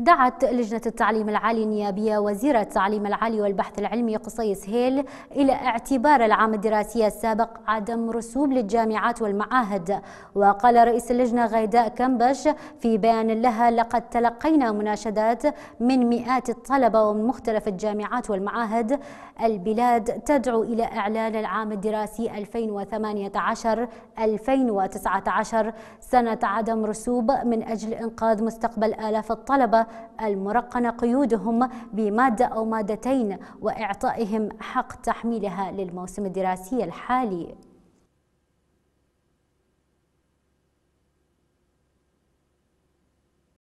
دعت لجنة التعليم العالي النيابية وزير التعليم العالي والبحث العلمي قصي سهيل إلى اعتبار العام الدراسي السابق عدم رسوب للجامعات والمعاهد وقال رئيس اللجنة غيداء كمبش في بيان لها لقد تلقينا مناشدات من مئات الطلبة ومن مختلف الجامعات والمعاهد البلاد تدعو إلى إعلان العام الدراسي 2018-2019 سنة عدم رسوب من أجل إنقاذ مستقبل آلاف الطلبة المرقنة قيودهم بمادة أو مادتين وإعطائهم حق تحميلها للموسم الدراسي الحالي